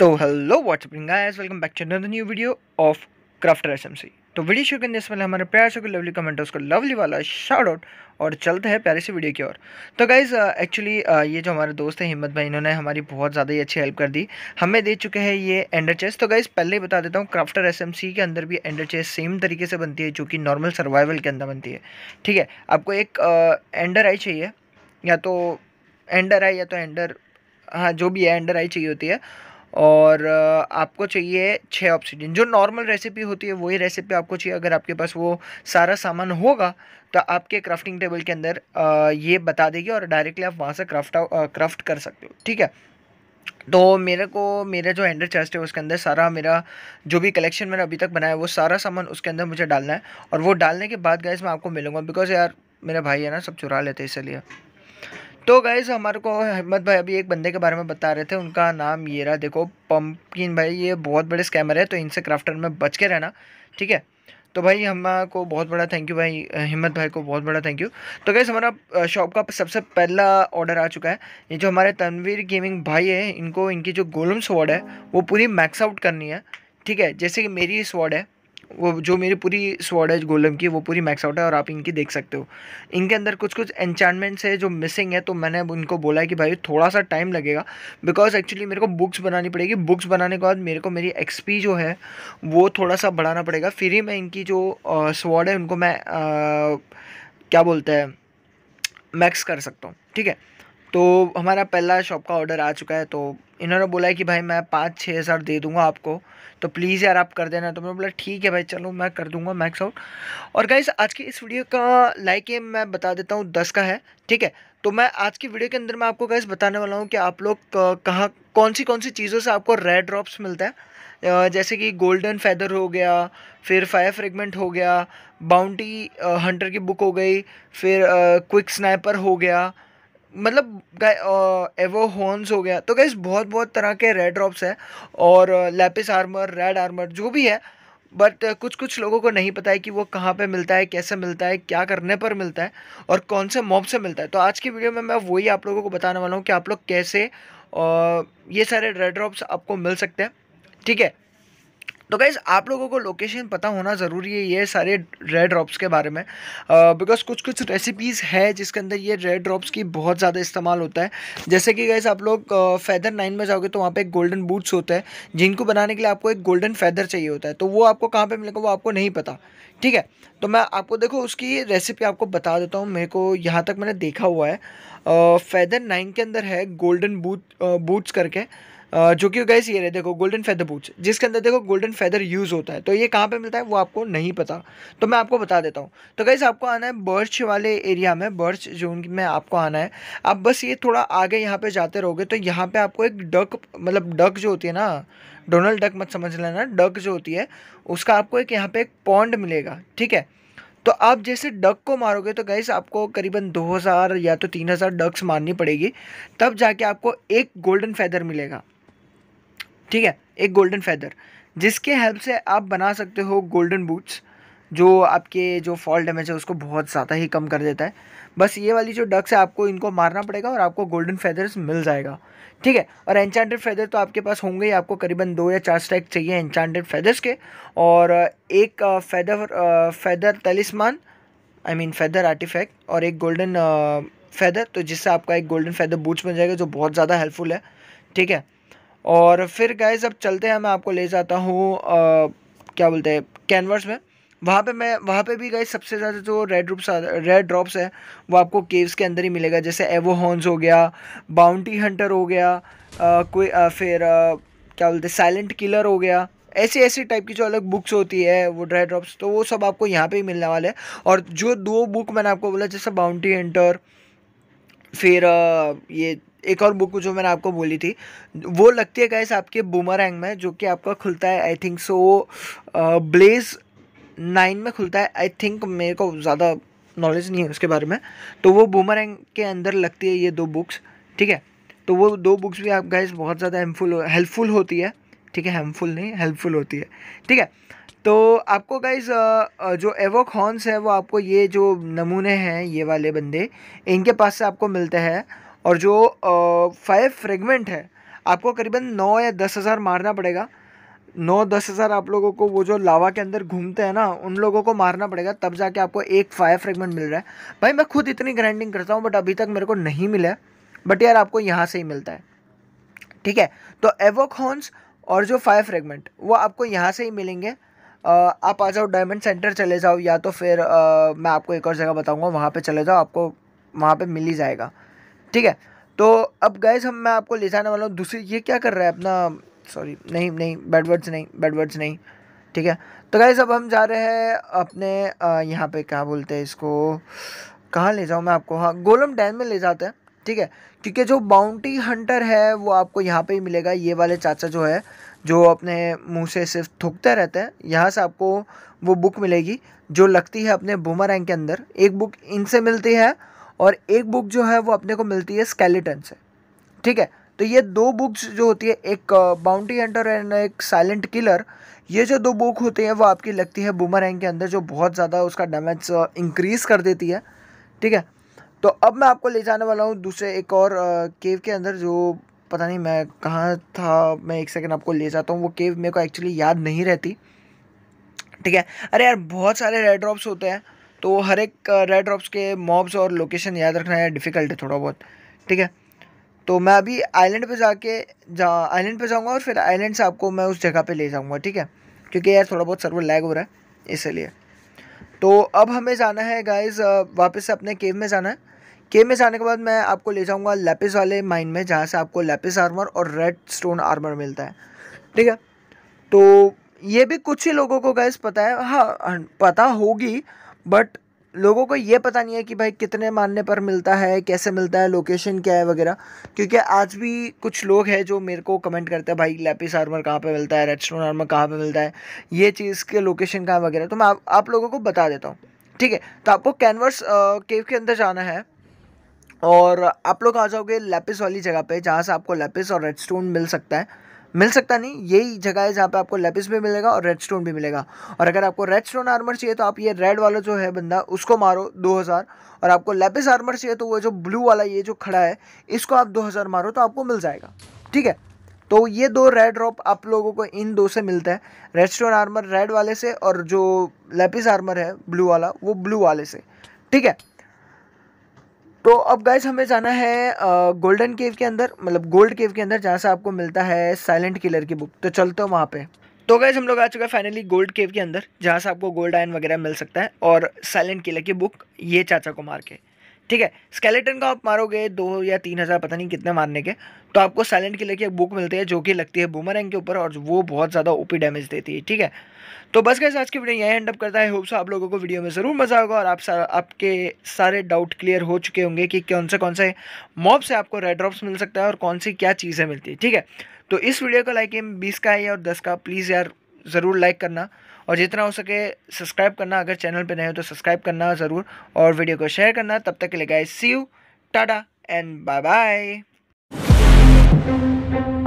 तो hello WhatsApp guys welcome back to another new video of crafter SMC तो video शुरू करने से पहले हमारे प्यार से लवली कमेंट उसको लवली वाला शार्ट आउट और चलते हैं प्यारे से वीडियो की ओर तो गाइज़ एक्चुअली uh, uh, ये जो हमारे दोस्त हैं हिम्मत भाई इन्होंने हमारी बहुत ज़्यादा ही अच्छी हेल्प कर दी हमें दे चुके हैं ये एंडर चेस तो गाइज़ पहले ही बता देता हूँ क्राफ्टर एस के अंदर भी एंडर चेस सेम तरीके से बनती है जो कि नॉर्मल सर्वाइवल के अंदर बनती है ठीक है आपको एक एंडर uh, आई चाहिए या तो एंडर आई या तो एंडर हाँ जो भी है एंडर आई चाहिए होती है और आपको चाहिए छः ऑप्सीजन जो नॉर्मल रेसिपी होती है वही रेसिपी आपको चाहिए अगर आपके पास वो सारा सामान होगा तो आपके क्राफ्टिंग टेबल के अंदर ये बता देगी और डायरेक्टली आप वहाँ से क्राफ्ट क्राफ्ट कर सकते हो ठीक है तो मेरे को मेरा जो हैंडल चेस्ट है उसके अंदर सारा मेरा जो भी कलेक्शन मैंने अभी तक बनाया है वो सारा सामान उसके अंदर मुझे डालना है और वो डालने के बाद गैस मैं आपको मिलूँगा बिकॉज़ यार मेरा भाई है ना सब चुरा लेते हैं इसलिए तो गैस हमारे को हिम्मत भाई अभी एक बंदे के बारे में बता रहे थे उनका नाम ये रहा देखो पम्पकिन भाई ये बहुत बड़े स्कैमर है तो इनसे क्राफ्टर में बच के रहना ठीक है तो भाई हम को बहुत बड़ा थैंक यू भाई हिम्मत भाई को बहुत बड़ा थैंक यू तो गैस हमारा शॉप का सबसे पहला ऑर्डर आ चुका है ये जो हमारे तनवीर गेमिंग भाई है इनको इनकी जो गोलम स्वॉर्ड है वो पूरी मैक्स आउट करनी है ठीक है जैसे कि मेरी स्वॉर्ड है वो जो मेरी पूरी स्वाड है गोलम की वो पूरी मैक्स आउट है और आप इनकी देख सकते हो इनके अंदर कुछ कुछ एन्चानमेंट्स है जो मिसिंग है तो मैंने उनको बोला है कि भाई थोड़ा सा टाइम लगेगा बिकॉज एक्चुअली मेरे को बुक्स बनानी पड़ेगी बुक्स बनाने के बाद मेरे को मेरी एक्सपी जो है वो थोड़ा सा बढ़ाना पड़ेगा फिर ही मैं इनकी जो स्वाड है उनको मैं आ, क्या बोलते हैं मैक्स कर सकता हूँ ठीक है तो हमारा पहला शॉप का ऑर्डर आ चुका है तो इन्होंने बोला है कि भाई मैं पाँच छः हज़ार दे दूंगा आपको तो प्लीज़ यार आप कर देना तो मैंने बोला ठीक है भाई चलो मैं कर दूंगा मैक्स आउट और गाइज आज की इस वीडियो का लाइक है मैं बता देता हूँ दस का है ठीक है तो मैं आज की वीडियो के अंदर मैं आपको गाइज बताने वाला हूँ कि आप लोग कहाँ कौन सी कौन सी चीज़ों से आपको रेड ड्रॉप्स मिलता है जैसे कि गोल्डन फैदर हो गया फिर फायर फ्रेगमेंट हो गया बाउंटी हंटर की बुक हो गई फिर क्विक स्नाइपर हो गया मतलब एवो हॉर्न्स uh, हो गया तो गैस बहुत बहुत तरह के रेड ड्रॉप्स हैं और लेपिस आर्मर रेड आर्मर जो भी है बट uh, कुछ कुछ लोगों को नहीं पता है कि वो कहाँ पे मिलता है कैसे मिलता है क्या करने पर मिलता है और कौन से मॉब से मिलता है तो आज की वीडियो में मैं वही आप लोगों को बताने वाला हूँ कि आप लोग कैसे uh, ये सारे रेड ड्रॉप्स आपको मिल सकते हैं ठीक है तो गाइज़ आप लोगों को लोकेशन पता होना ज़रूरी है ये सारे रेड ड्रॉप्स के बारे में बिकॉज uh, कुछ कुछ रेसिपीज़ है जिसके अंदर ये रेड ड्रॉप्स की बहुत ज़्यादा इस्तेमाल होता है जैसे कि गाइज़ आप लोग फैदर नाइन में जाओगे तो वहाँ पर एक गोल्डन बूट्स होता है जिनको बनाने के लिए आपको एक गोल्डन फैदर चाहिए होता है तो वो आपको कहाँ पर मिलेगा वो आपको नहीं पता ठीक है तो मैं आपको देखो उसकी रेसिपी आपको बता देता हूँ मेरे को यहाँ तक मैंने देखा हुआ है फैदर नाइन के अंदर है गोल्डन बूट बूट्स करके जो कि गैस ये रहे देखो गोल्डन फैदर बूट्स जिसके अंदर देखो गोल्डन फैदर यूज़ होता है तो ये कहाँ पे मिलता है वो आपको नहीं पता तो मैं आपको बता देता हूँ तो गैस आपको आना है बर्च वाले एरिया में बर्च जोन में आपको आना है आप बस ये थोड़ा आगे यहाँ पर जाते रहोगे तो यहाँ पर आपको एक डक मतलब डक जो होती है ना डोनल्ड डक मत समझ लेना डक जो होती है उसका आपको एक यहाँ पर एक पॉन्ड मिलेगा ठीक है तो आप जैसे डक को मारोगे तो गैस आपको करीबन 2000 या तो 3000 डक्स मारनी पड़ेगी तब जाके आपको एक गोल्डन फैदर मिलेगा ठीक है एक गोल्डन फैदर जिसके हेल्प से आप बना सकते हो गोल्डन बूट्स जो आपके जो फॉल डैमेज है उसको बहुत ज़्यादा ही कम कर देता है बस ये वाली जो डक्स है आपको इनको मारना पड़ेगा और आपको गोल्डन फेदर्स मिल जाएगा ठीक है और एनचांटेड फेदर तो आपके पास होंगे ही आपको करीबन दो या चार स्टैक चाहिए एनचांटेड फेदर्स के और एक feather feather talisman I mean feather artifact और एक गोल्डन फेदर तो जिससे आपका एक गोल्डन फेदर बूट्स मिल जाएगा जो बहुत ज़्यादा हेल्पफुल है ठीक है और फिर गए अब चलते हैं मैं आपको ले जाता हूँ क्या बोलते हैं कैनवास में वहाँ पे मैं वहाँ पे भी गए सबसे ज़्यादा जो रेड ड्रॉप्स रेड ड्रॉप्स है वो आपको केव्स के अंदर ही मिलेगा जैसे एवो हो गया बाउंटी हंटर हो गया आ, कोई आ, फिर आ, क्या बोलते हैं साइलेंट किलर हो गया ऐसी ऐसी टाइप की जो अलग बुक्स होती है वो ड्राई ड्रॉप्स तो वो सब आपको यहाँ पे ही मिलने वाले हैं और जो दो बुक मैंने आपको बोला जैसे बाउंटी हंटर फिर ये एक और बुक जो मैंने आपको बोली थी वो लगती है गैस आपके बूमरैंग में जो कि आपका खुलता है I think so blaze nine में खुलता है आई थिंक मेरे को ज़्यादा नॉलेज नहीं है उसके बारे में तो वो बूमरैंग के अंदर लगती है ये दो बुक्स ठीक है तो वो दो बुक्स भी आप गैस बहुत ज़्यादा हेल्पफुल हेल्पफुल होती है ठीक है हेम्पफुल नहीं हेल्पफुल होती है ठीक है तो आपको गाइज जो एवोक हॉर्न्स है वो आपको ये जो नमूने हैं ये वाले बंदे इनके पास से आपको मिलते हैं और जो फाइव फ्रेगमेंट है आपको करीबन नौ या दस हज़ार मारना पड़ेगा नौ दस हज़ार आप लोगों को वो जो लावा के अंदर घूमते हैं ना उन लोगों को मारना पड़ेगा तब जाके आपको एक फायर फ्रेगमेंट मिल रहा है भाई मैं खुद इतनी ग्राइंडिंग करता हूँ बट अभी तक मेरे को नहीं मिला बट यार आपको यहाँ से ही मिलता है ठीक है तो एवोकॉन्स और जो फायर फ्रेगमेंट वो आपको यहाँ से ही मिलेंगे आप आ जाओ डायमंड सेंटर चले जाओ या तो फिर आ, मैं आपको एक और जगह बताऊँगा वहाँ पर चले जाओ आपको वहाँ पर मिल ही जाएगा ठीक है तो अब गैस हम मैं आपको ले जाने वाला हूँ दूसरी ये क्या कर रहा है अपना सॉरी नहीं नहीं बेडवर्ड्स नहीं बेडवर्ड्स नहीं ठीक है तो गैस अब हम जा रहे हैं अपने यहाँ पे क्या बोलते हैं इसको कहाँ ले जाऊँ मैं आपको हाँ गोलम डैम में ले जाते हैं ठीक है क्योंकि जो बाउंटी हंटर है वो आपको यहाँ पर ही मिलेगा ये वाले चाचा जो है जो अपने मुँह से सिर्फ थूकते रहते हैं यहाँ से आपको वो बुक मिलेगी जो लगती है अपने रैंक के अंदर एक बुक इनसे मिलती है और एक बुक जो है वो अपने को मिलती है स्केलेटन से ठीक है तो ये दो बुक्स जो होती है एक बाउंटी हंटर एंड एक साइलेंट किलर ये जो दो बुक होती है वो आपकी लगती है बुमरैंग के अंदर जो बहुत ज़्यादा उसका डैमेज इंक्रीज़ कर देती है ठीक है तो अब मैं आपको ले जाने वाला हूँ दूसरे एक और केव के अंदर जो पता नहीं मैं कहाँ था मैं एक सेकेंड आपको ले जाता हूँ वो केव मेरे को एक्चुअली याद नहीं रहती ठीक है अरे यार बहुत सारे रेड ड्रॉप्स होते हैं तो हर एक रेड ड्रॉप्स के मॉब्स और लोकेशन याद रखना है डिफ़िकल्ट है थोड़ा बहुत ठीक है तो मैं अभी आइलैंड पे जाके जा आइलैंड पे जाऊंगा और फिर आइलैंड से आपको मैं उस जगह पे ले जाऊंगा ठीक है क्योंकि यार थोड़ा बहुत सर्वर लैग हो रहा है इसलिए तो अब हमें जाना है गाइज वापस से अपने केव में जाना है केव में जाने के बाद मैं आपको ले जाऊँगा लेपिस वाले माइन में जहाँ से आपको लेपिस आर्मर और रेड स्टोन आर्मर मिलता है ठीक है तो ये भी कुछ ही लोगों को गैस पता है हाँ पता होगी बट लोगों को ये पता नहीं है कि भाई कितने मानने पर मिलता है कैसे मिलता है लोकेशन क्या है वगैरह क्योंकि आज भी कुछ लोग हैं जो मेरे को कमेंट करते हैं भाई लैपिस आर्मर कहाँ पे मिलता है रेड स्टोन आर्मर कहाँ पे मिलता है ये चीज़ के लोकेशन कहाँ वगैरह तो मैं आप, आप लोगों को बता देता हूँ ठीक है तो आपको कैनवर्स केव के अंदर जाना है और आप लोग आ जाओगे लैपिस वाली जगह पर जहाँ से आपको लैपिस और रेड मिल सकता है मिल सकता नहीं यही जगह है जहाँ पे आपको लेपिस भी मिलेगा और रेड स्टोन भी मिलेगा और अगर आपको रेड स्टोन आर्मर चाहिए तो आप ये रेड वाला जो है बंदा उसको मारो 2000 और आपको लेपिस आर्मर चाहिए तो वो जो ब्लू वाला ये जो खड़ा है इसको आप 2000 मारो तो आपको मिल जाएगा ठीक है तो ये दो रेड ड्रॉप आप लोगों को इन दो से मिलता है रेड स्टोन आर्मर रेड वाले से और जो लेपिस आर्मर है ब्लू वाला वो ब्लू वाले से ठीक है तो अब गाइज हमें जाना है गोल्डन केव के अंदर मतलब गोल्ड केव के अंदर जहाँ से आपको मिलता है साइलेंट किलर की बुक तो चलते हो वहाँ पे तो गाइज हम लोग आ चुके हैं फाइनली गोल्ड केव के अंदर जहाँ से आपको गोल्ड आयन वगैरह मिल सकता है और साइलेंट किलर की बुक ये चाचा को मार के ठीक है स्केलेटन का आप मारोगे दो या तीन हज़ार पता नहीं कितने मारने के तो आपको साइलेंट किलर की एक बुक मिलती है जो कि लगती है बूमरैंग के ऊपर और वो बहुत ज़्यादा ओपी डैमेज देती है ठीक है तो बस कैसे आज की वीडियो एंड अप करता है होप्स आप लोगों को वीडियो में ज़रूर मज़ा होगा और आप सा, आपके सारे डाउट क्लियर हो चुके होंगे कि कौन से कौन से मॉब से आपको रेड ड्रॉप्स मिल सकता है और कौन सी क्या चीज़ें मिलती है ठीक है तो इस वीडियो को लाइक एम बीस का है और दस का प्लीज़ यार ज़रूर लाइक करना और जितना हो सके सब्सक्राइब करना अगर चैनल पर नए हो तो सब्सक्राइब करना ज़रूर और वीडियो को शेयर करना तब तक के लिए गाइस सी यू टाटा एंड बाय बाय